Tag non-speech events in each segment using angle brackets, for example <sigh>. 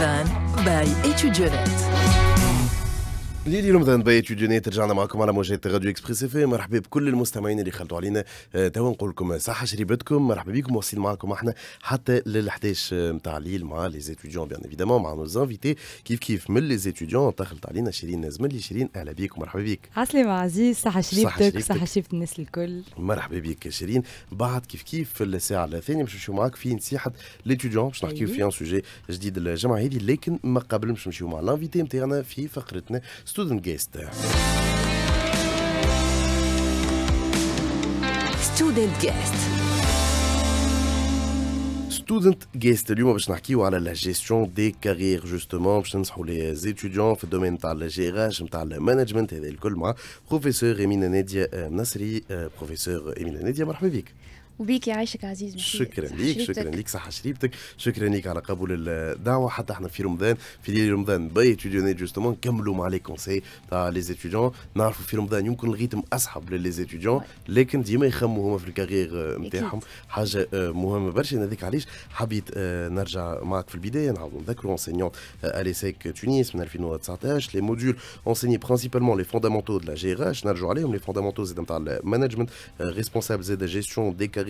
Van by Étudionette. ليلي ذا نبي تيدوني رجعنا معكم على موجات راديو اكسبريس اف مرحبا بكل المستمعين اللي خلطوا علينا آه، توا نقول لكم صحه شريبتكم مرحبا بكم واصلين معكم احنا حتى لل 11 آه، نتاع الليل مع لي زيتيديون بيان ايفيدامون مع نو زانفيتي كيف كيف من لي زيتيديون دخلت علينا شيرين اللي شيرين اهلا بك مرحبا بك عسلامة عزيز صحه شريبتك صحه شريبة الناس الكل مرحبا بك شيرين بعد كيف كيف في الساعه الثانيه باش نمشيو معاك في نصيحه ليتيديون باش نحكيو أيوة. في ان سوجي جديد الجمعه هذه لكن ما قبل باش نمشيو مع لانفيتي نتاعنا في فقرتنا student guest student guest student guest اليوم la gestion des carrières justement باش les étudiants le domaine de la gestion le management et de كل professeur Emile Nadia euh, Nasri euh, professeur Emile Nadia مرحبا وبيك يعيشك عزيز محمد شكرا ليك شكرا ليك صحة شريبتك شكرا ليك على قبول الدعوة حتى احنا في رمضان في ليلة رمضان باي اتيديونات جوستومون نكملوا مع لي كونساي تاع لي اتيديون نعرفوا في رمضان يمكن الغيتم اصعب للي اتيديون لكن ديما يخموا هما في الكارير آه، نتاعهم حاجة آه، مهمة برشا هذيك علاش حبيت آه، نرجع معك في البداية نعاود نذكروا انسينيون اليسيك تونس من 2019 لي موديول انسيني برانسيبالمون لي فوندامونتو دو لا جي ار اش نرجعوا عليهم لي فوندامونتو زاد نتاع المانجمنت ريسبونسابل زاد جيستيون دي كارير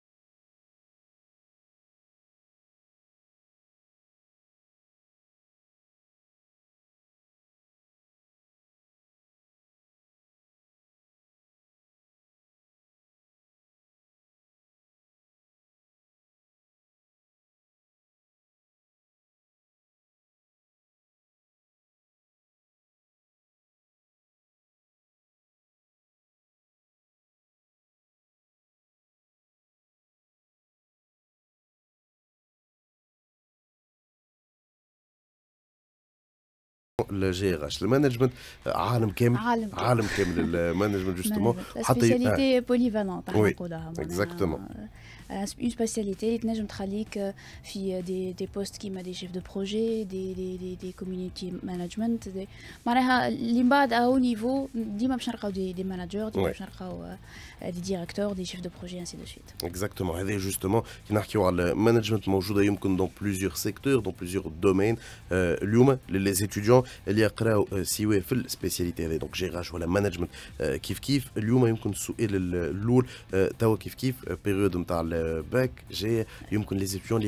لا جي غاش المانجمنت عالم كامل عالم, كامل, عالم كامل المانجمنت <laughs> جوستومون حتى سبيسياليتي آه. بوليفالونت نقولها اكزاكتومون une spécialité les teneurs en tralique via des des postes qui m'a des chefs de projet des des des community management malheur l'imbade à haut niveau dix marcheurs des des managers euh, euh, des directeurs des chefs de projet ainsi de suite exactement rêver justement parce qu'il y aura le management mon jour d'ailleurs dans plusieurs secteurs dans plusieurs domaines euh, l'hum les étudiants il y a créé si ou est full spécialité rêver donc j'ai rajouté le management kif kif l'hum aimer qu'on soit le lourde taux kif kif période de Bac, j'ai, les étudiants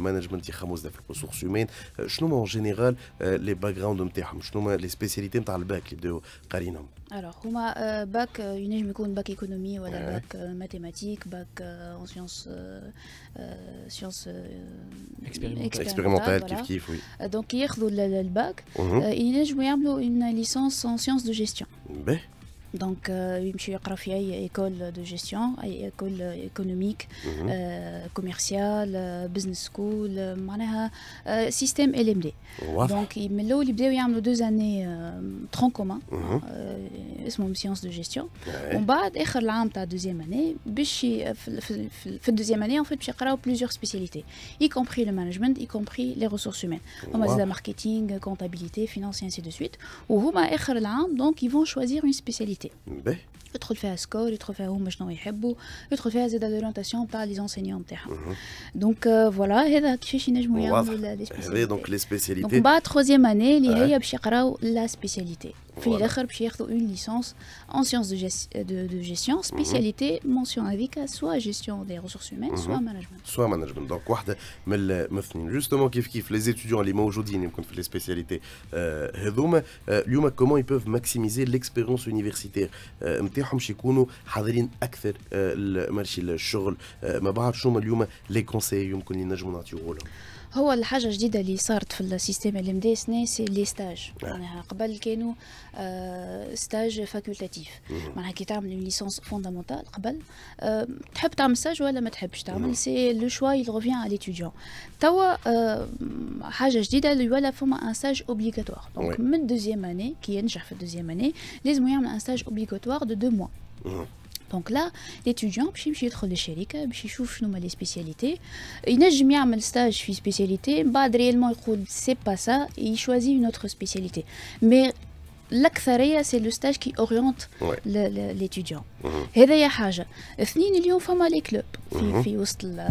management des ressources humaines. Je euh, en général euh, les backgrounds de les spécialités euh, bac de Alors, bac économie bac mathématiques, bac en sciences, expérimentales. Donc bac. Il y a mhm. une licence en sciences de gestion. Ben donc euh, y a une école de gestion école économique mhm. euh, commerciale euh, business school euh, système LMD donc il y a deux années en commun mhm. c'est mon science de gestion on bat l'âme deuxième année En deuxième année en fait a plusieurs spécialités y compris le management y compris les ressources humaines on dire marketing comptabilité finance et ainsi de suite ou donc ils vont choisir une spécialité qualité. Mais... Le trophée à score, le trophée à où maintenant il aime, le trophée à aide d'orientation par les enseignants. Mm -hmm. Donc euh, voilà, c'est la question eh ben, de Donc les spécialités. Donc bah, troisième année, il y a la spécialité. Finalement, j'ai une licence en sciences de euh, gestion, mhm. spécialité mention avec soit gestion des ressources humaines, mhm. soit management. Soit management. Donc, regarde, mes étudiants justement, qu'est-ce Les étudiants les moins aujourd'hui, quand les spécialités, euh, euh, ils comment ils peuvent maximiser l'expérience universitaire Mettons que nous préparions à faire le marché du travail. Mais par contre, comment les conseillers vont-ils nous montrer le هو الحاجة الجديدة اللي صارت في السيستم اللي ام سنة سي لي ستاج آه. معناها قبل كانوا آه ستاج فاكولتاتيف معناها كي تعمل ليسونس فوندامونتال قبل آه تحب تعمل ستاج ولا ما تحبش تعمل سي لو شوا يل غوفيان على ليتيديون توا آه حاجة جديدة اللي ولا فما ان ستاج اوبليغاتوار دونك من دوزيام اني كي ينجح في الدوزيام اني لازم يعمل ان ستاج اوبليغاتوار دو دو موا Donc là, l'étudiant, puis il montre le chérique, puis il choisit nos mêmes spécialités. Il a jamais un stage, fait spécialité, bah, réellement il ne sait pas ça et il choisit une autre spécialité. Mais l'axiatrie, c'est le stage qui oriente l'étudiant. Et déjà, deux, trois jours, ils font un club, puis, puis au centre.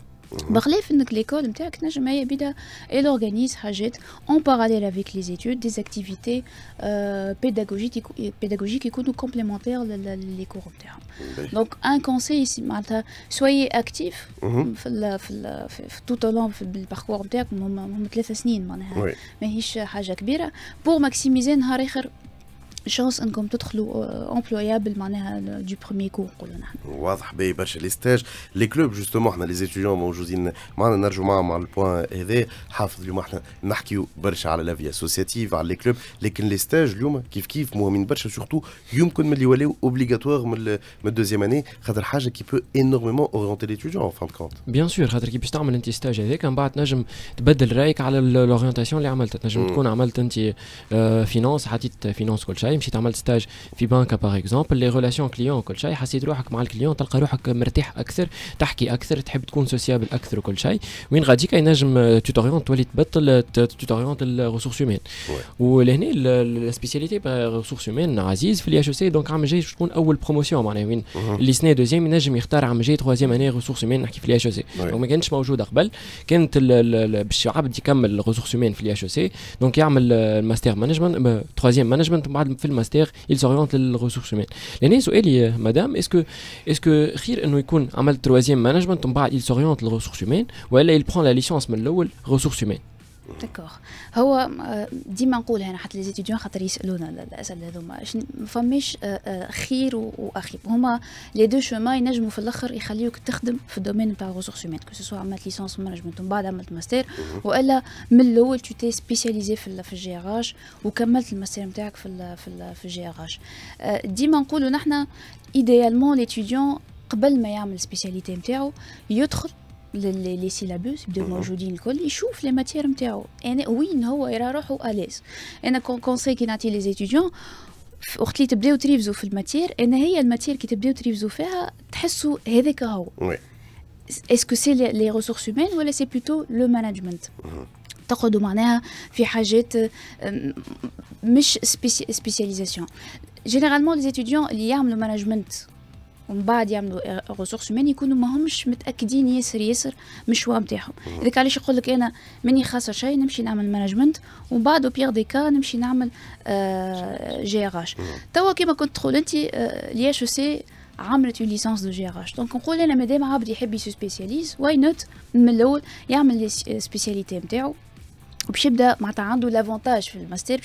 l'école organise en parallèle avec les études des activités pédagogiques qui complémentaires les cours. Donc un conseil ici soyez actif tout au long du parcours pendant les années mais pour maximiser notre شانس انكم تدخلوا امبلويابل آه، معناها دو بروميي كور نقولوا نحن واضح باهي برشا لي ستاج لي كلوب جوستومون احنا لي زيتيون موجودين معنا نرجعوا معهم على البوان هذا حافظ اليوم احنا نحكيو برشا على لافي اسوسياتيف على لي كلوب لكن لي ستاج اليوم كيف كيف مهمين برشا سورتو يمكن ملي اللي يوليو اوبليغاتوار من الدوزيام اني خاطر حاجه كي بو انورميمون اورونتي ليتيديون فان كونت بيان سور خاطر كي باش تعمل انت ستاج هذاك من بعد نجم تبدل رايك على لورينتاسيون اللي عملتها تنجم تكون عملت انت فينونس حطيت فينونس كل شيء تاعي مشيت عملت ستاج في بنكه باغ اكزومبل لي ريلاسيون كليون وكل شيء حسيت روحك مع الكليون تلقى روحك مرتاح اكثر تحكي اكثر تحب تكون سوسيابل اكثر وكل شيء وين غاديك ينجم توتوريون تولي تبطل توتوريون ريسورس هيومان ولهنا السبيسياليتي ريسورس هيومان عزيز في الاش او سي دونك عام جاي تكون اول بروموسيون معناها وين mhm. اللي سنه دوزيام ينجم يختار عام جاي ثوازيام اني ريسورس هيومان نحكي في الاش او سي ما كانتش موجوده قبل كانت باش عبد يكمل ريسورس هيومان في الاش او سي دونك يعمل ماستر مانجمنت ثوازيام مانجمنت بعد Le master, il s'oriente les ressources humaines. L'année, c'est elle, madame. Est-ce que, est-ce que, quand on amal troisième management, il s'oriente les ressources humaines ou là, il prend la licence, mais là, ressources humaines. داكوغ هو آه، ديما نقول انا حتى ليزيتيديون خاطر يسالونا الاسئله هذوما ما فماش آه، آه، خير واخيب هما لي دو شوما ينجموا في الاخر يخليوك تخدم في الدومين نتاع ريسورس هيومان كو سوا عملت ليسونس مانجمنت ومن بعد عملت ماستر والا من الاول تو تي سبيسياليزي في في الجي ار وكملت الماستر نتاعك في في في الجي ار ديما نقولوا نحنا ايديالمون ليتيديون قبل ما يعمل سبيسياليتي نتاعو يدخل les syllabuses qui sont présentes dans l'école, ils voient leur matière. Oui, ils y vont à l'aise. Le conseil que l'on donne aux étudiants, quand ils commencent à travailler sur leur matière, c'est qu'ils qui que c'est leur matière. Est-ce que c'est les ressources humaines ou c'est plutôt le management Ils pensent qu'il y a des choses qui ne Généralement, les étudiants qui font le management, ومن بعد يعملوا ريسورس هومان يكونوا ماهمش متاكدين ياسر ياسر من الشوا نتاعهم هذاك علاش يقول لك انا ماني خاصه شيء نمشي نعمل مانجمنت ومن بعد بيغ دي كا نمشي نعمل جي ار اش توا كيما كنت تقول انت لي اش سي عملت اون ليسونس دو جي ار اش دونك نقول انا مادام عبد يحب يسو سبيسياليز واي نوت من الاول يعمل لي سبيسياليتي نتاعو Il y a un avantage pour le master,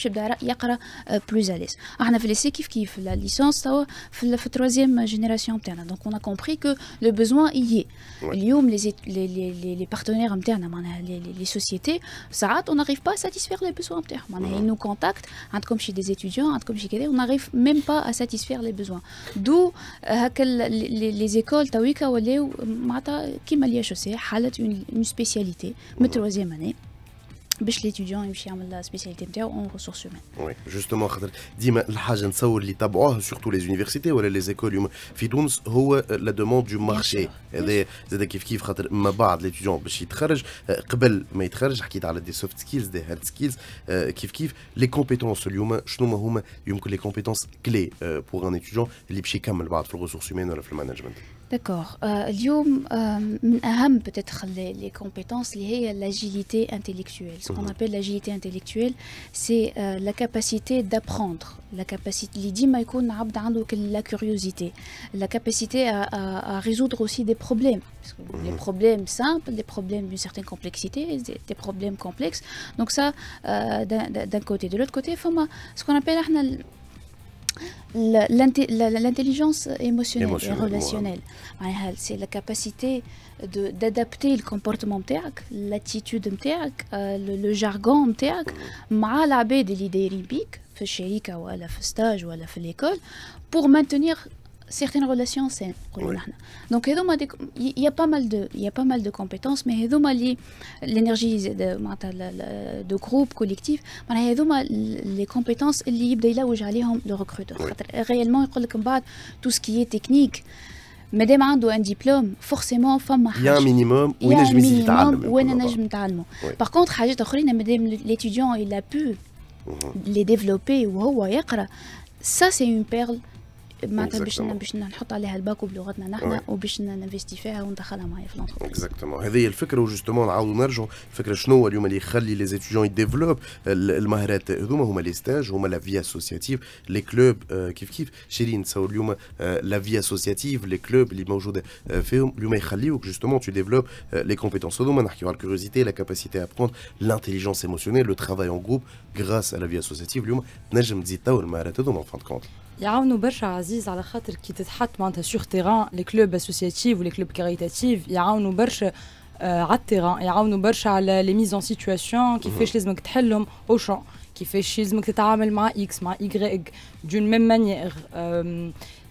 plus à l'aise. Il y a licence pour la troisième génération. Donc, on a compris que le besoin y est. Les partenaires, les sociétés, on n'arrive pas à satisfaire les besoins. Ils nous contactent, comme chez des étudiants, on n'arrive même pas à satisfaire les besoins. D'où les écoles, qui sont les choses, ont une spécialité pour troisième année. باش ليتيديون يمشي يعمل السبيسياليتي نتاعو اون ريسورس هومان. وي جوستومون خاطر ديما الحاجه نتصور اللي تبعوها سورتو لي زونيفرسيتي ولا لي زيكول في تونس هو لا دوموند دو مارشي هذا زاد كيف كيف خاطر ما بعد ليتيديون باش يتخرج آه، قبل ما يتخرج حكيت على دي سوفت سكيلز دي هارد سكيلز كيف كيف لي كومبيتونس اليوم شنو هما يمكن لي كومبيتونس كلي بور ان ايتيديون اللي باش يكمل بعد في الريسورس هومان ولا في المانجمنت. D'accord. Euh, euh peut-être les, compétences liées à l'agilité intellectuelle. Ce qu'on mhm. appelle l'agilité intellectuelle, c'est euh, la capacité d'apprendre, la capacité اللي la curiosité, la capacité à, résoudre aussi des problèmes. des mhm. les problèmes simples, des problèmes d'une certaine complexité, des, problèmes complexes. Donc ça, euh, d'un côté. De l'autre côté, ce qu'on appelle L'intelligence émotionnelle, relationnelle, c'est la capacité d'adapter le comportement, l'attitude, euh, le, le jargon, à l'abé de l'idée ribique, في الشركة ولا في ou ولا في l'école pour maintenir certaines relations saines donc il y a pas mal de il y a pas mal de compétences mais l'énergie de, de groupe collectif les compétences le recruteur oui. réellement tout ce qui est technique mais demande un diplôme, forcément, femme Il y a un minimum ou un minimum Par contre, l'étudiant il a pu mhm. les développer ou ça c'est une perle معناتها باش باش نحط عليها الباكو بلغتنا نحن وباش ننفستي فيها وندخلها معايا في لونتربريز اكزاكتومون هذه هي الفكره وجوستومون نعاودوا نرجعوا الفكره شنو هو اليوم اللي يخلي لي زيتيديون يديفلوب المهارات هذوما هما لي ستاج هما لا في اسوسياتيف لي كلوب كيف كيف شيرين تصور اليوم لا في اسوسياتيف لي كلوب اللي موجوده euh, فيهم اليوم يخليوك جوستومون تو ديفلوب لي كومبيتونس هذوما نحكيو على الكيوريوزيتي لا كاباسيتي ابروند لانتيليجونس ايموسيونيل لو ترافاي اون جروب غراس على في اسوسياتيف اليوم تنجم تزيد تطور المهارات هذوما فان كونت يعاونوا برشا عزيز على خاطر كي تتحط معناتها سيغ تيغان لي كلوب اسوسياتيف ولي كلوب كاريتاتيف يعاونوا برشا على التيران يعاونوا برشا على لي ميز ان سيتواسيون كيفاش لازمك تحلهم او شون كيفاش لازمك تتعامل مع اكس مع ايغريك دون ميم مانيير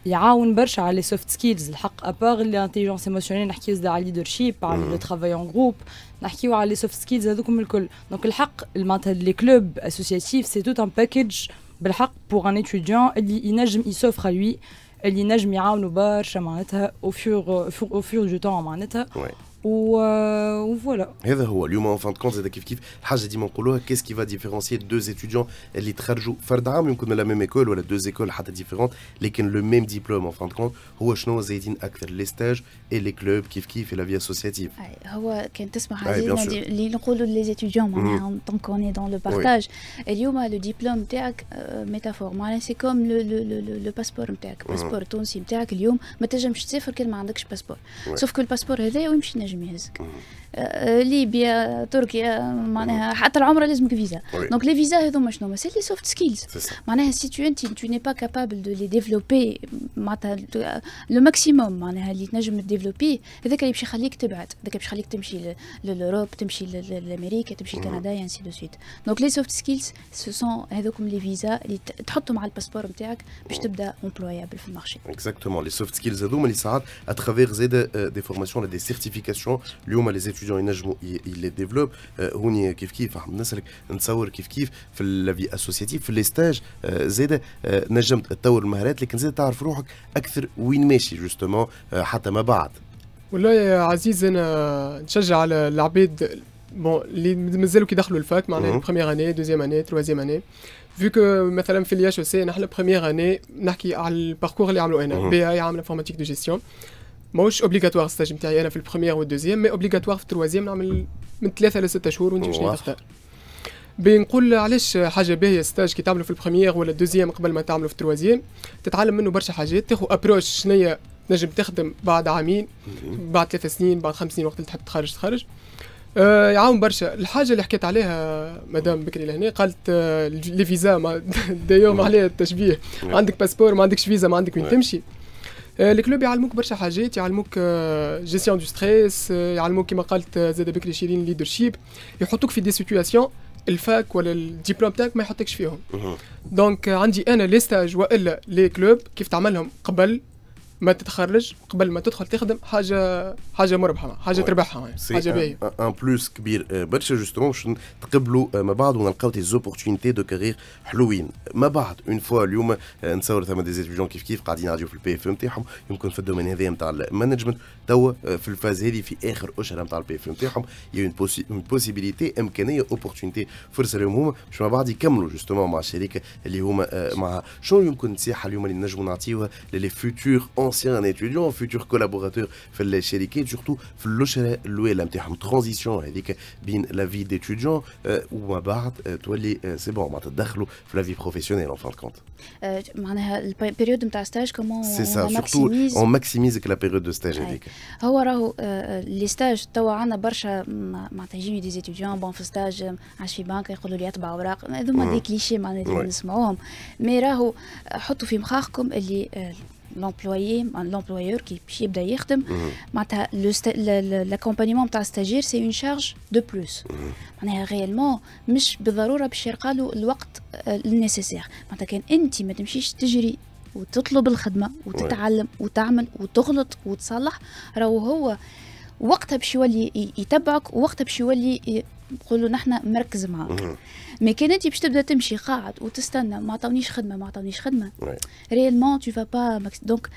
يعاون برشا على لي سوفت سكيلز الحق ابار الانتيجونس ايموسيونيل نحكيو زاد على ليدرشيب على لو ترافاي ان جروب نحكيو على لي سوفت سكيلز هذوكم الكل دونك الحق معناتها لي كلوب اسوسياتيف سي توت ان باكيج bel'heure pour un étudiant il nage il s'offre à lui il nage mieux en haut de bord au fur fur du temps en manette euh, voilà. Et voilà. En fin de compte, c'est Qu'est-ce qui va différencier deux étudiants qui travaillent dans la même école ou deux écoles différentes, mais le même diplôme en fin de compte les stages et les clubs kif kif et la vie associative les étudiants, mm. hein, tant qu'on est dans le partage. Et le diplôme, euh, métaphore, c'est comme le passeport. Le passeport, c'est mm. comme le passeport. music. Mm-hmm. Libye, Turquie, manah, à ta l'âme, il y a les visas. Donc les visas, c'est les soft skills. Manah, si tu en tu n'es pas capable de les développer, le maximum, manah, les nages de développer. Et donc, les pêcheries qui te battent, les l'Europe, tu l'Amérique, tu marches, Canada, ainsi de suite. Donc les soft skills, ce sont, les visas, tu t'as ton avec le passeport, tu as, tu peux commencer sur le marché. Exactement. Les soft skills, c'est tout, mais ils à travers des formations, des certifications, lui, on les étudie. ستوديون ينجموا يلي ديفلوب آه، هوني كيف كيف احمد نسلك نتصور كيف كيف في لافي اسوسياتيف في لي ستاج آه، زاده آه، نجمت تطور المهارات لكن زاد تعرف روحك اكثر وين ماشي جوستومون حتى ما بعد والله يا عزيز انا نشجع على العباد بون اللي مازالوا كيدخلوا الفاك معناها بروميير اني دوزيام اني تروازيام اني فيو كو مثلا في الياش سي نحن بروميير اني نحكي على الباركور اللي عملوا انا بي اي عامله انفورماتيك دو جيستيون ماهوش اوبليغاتوار ستاج نتاعي انا في البروميير والدوزيام مي اوبليغاتوار في التروازيام نعمل من ثلاثه لسته شهور وانت باش تختار بنقول علاش حاجه باهيه ستاج كي تعمله في البروميير ولا الدوزيام قبل ما تعمله في التروازيام تتعلم منه برشا حاجات تاخذ ابروش شنيا نجم تخدم بعد عامين بعد ثلاث سنين بعد خمس سنين وقت اللي تحب تخرج تخرج آه يعاون برشا الحاجه اللي حكيت عليها مدام بكري لهنا قالت لي فيزا دايوم عليها التشبيه نعم. عندك باسبور ما عندكش فيزا ما عندك وين نعم. تمشي الكلوب آه، يعلموك برشا حاجات يعلموك جيستيون دو ستريس يعلموك كما قالت زاد بكري شيرين ليدرشيب يحطوك في دي سيتوياسيون الفاك ولا الدبلوم تاعك ما يحطكش فيهم دونك آه، عندي انا لي ستاج والا لي كلوب كيف تعملهم قبل ما تتخرج قبل ما تدخل تخدم حاجه حاجه مربحه حاجه تربحها يعني حاجه باهيه ان بلوس كبير euh, برشا جوستومون باش تقبلوا آه، ما بعد ونلقاو دي زوبورتينيتي دو كارير حلوين ما بعد اون فوا اليوم نتصور ثما دي زيتيديون كيف كيف قاعدين يعديو في البي اف ام تاعهم يمكن في الدومين هذايا نتاع المانجمنت توا آه، في الفاز هذه في اخر اشهر نتاع البي اف ام تاعهم يا اون بوسيبيليتي امكانيه اوبورتينيتي فرصه لهم هما باش ما بعد يكملوا جوستومون مع الشركه اللي هما آه، معها شنو يمكن نصيحه اليوم اللي نجموا نعطيوها للي فيوتور ancien étudiant, futur collaborateur, surtout la transition la vie d'étudiant euh, ou un euh, euh, c'est bon, la vie professionnelle en fin de compte. stage, C'est ça, surtout, on maximise que la période de stage Les stages, tu un des étudiants, mhm. clichés, mais mais l'employé l'employeur qui يبدا يخدم معناتها l'accompagnement تاع الستاجير سي اون شارج دو بلوس معناها réellement مش بالضروره باش يلقى له الوقت النيسيسير معناتها كان انت ما تمشيش تجري وتطلب الخدمه وتتعلم وتعمل وتغلط وتصلح راهو هو وقتها باش يولي يتبعك وقتها باش يولي نقولوا نحن مركز معاك مي كان انت باش تبدا تمشي قاعد وتستنى ما عطونيش خدمه ما عطونيش خدمه ريالمون تو فا با دونك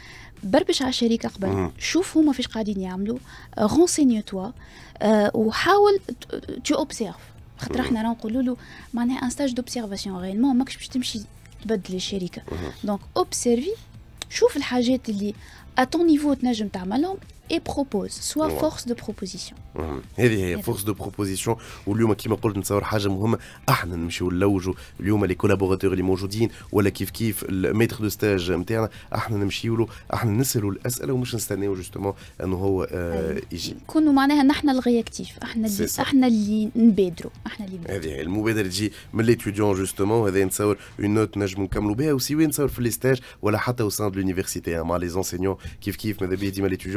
بربش على الشريك قبل شوف هما فاش قاعدين يعملوا رونسيني توا أه وحاول تو اوبسيرف خاطر احنا راه نقولوا له معناها ان ستاج دوبسيرفاسيون ريالمون ماكش باش تمشي تبدل الشركه دونك اوبسيرفي شوف الحاجات اللي اتون نيفو تنجم تعملهم et propose, soit force de proposition. Et force de proposition, ou bien, qui collaborateurs, les les de stage, les maîtres de stage, les maîtres de stage, les collaborateurs les maîtres de stage, les maîtres de stage, les maîtres de stage, les maîtres de stage, les les maîtres de stage, les maîtres de les les les maîtres de les les maîtres de stage, les maîtres stage, de de les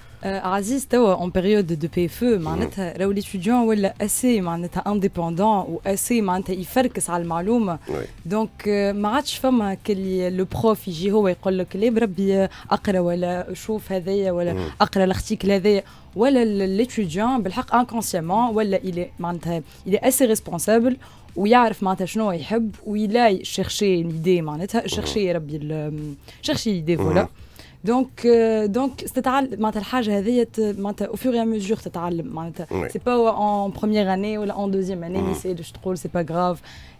عزيز توا اون بيريود دو بي اف معناتها راهو ليتيديون ولا اسي معناتها انديبوندون اسي معناتها يفركس على المعلومه دونك ما عادش فما كلي لو بروف يجي هو يقول لك ليه بربي اقرا ولا شوف هذايا ولا اقرا الارتيكل هذايا ولا ليتيديون بالحق انكونسيامون ولا الي معناتها الي اسي ريسبونسابل ويعرف معناتها شنو يحب ويلاي شيرشي ليدي معناتها شيرشي ربي شيرشي ليدي فوالا Donc, euh, donc, c'est euh, au fur et à mesure, c'est pas en première année ou en deuxième année, mais mm. c'est pas grave.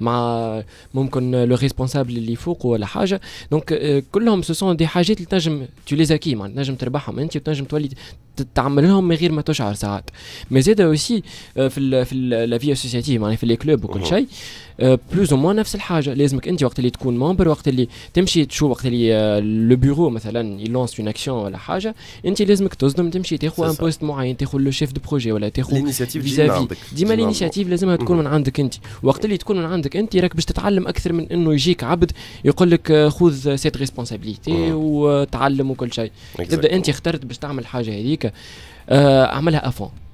مع ممكن لو ريسبونسابل اللي فوق ولا حاجه دونك euh, كلهم سو دي حاجات اللي تنجم تو ليزاكي معناتها تنجم تربحهم انت وتنجم تولي تعمل لهم من غير ما تشعر ساعات مي زاد اوسي euh، في ال في لا في اسوسياتيف معناها في لي كلوب وكل شيء بلوز او موان نفس الحاجه لازمك انت وقت اللي تكون ممبر وقت اللي تمشي تشوف وقت اللي لو آه، بيرو مثلا يلونس اون اكسيون ولا حاجه انت لازمك تصدم تمشي تاخذ ان بوست معين تاخذ لو شيف دو بروجي ولا تاخذ الانيشيتيف ديما الانيشيتيف لازمها تكون من عندك انت وقت اللي تكون من عندك انت راك باش تتعلم اكثر من انه يجيك عبد يقول لك آه، خذ سيت ريسبونسابيلتي وتعلم وكل شيء تبدا انت اخترت باش تعمل حاجه هذيك آه، اعملها افون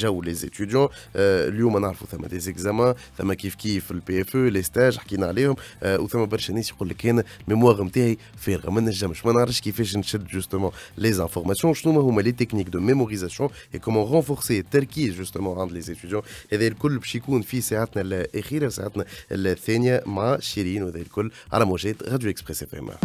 جو لي زيتيديون اليوم نعرفوا ثما دي زيكزامان ثما كيف كيف البي اف او لي ستاج حكينا عليهم آه، وثما برشا ناس يقول لك انا ميموار نتاعي فارغه ما نجمش ما نعرفش كيفاش نشد جوستومون لي زانفورماسيون شنو هما لي تكنيك دو ميموريزاسيون اي كومون رونفورسي التركيز جوستومون عند لي زيتيديون هذا الكل باش يكون في ساعتنا الاخيره ساعتنا الثانيه مع شيرين وهذا الكل على موجات راديو اكسبريس اف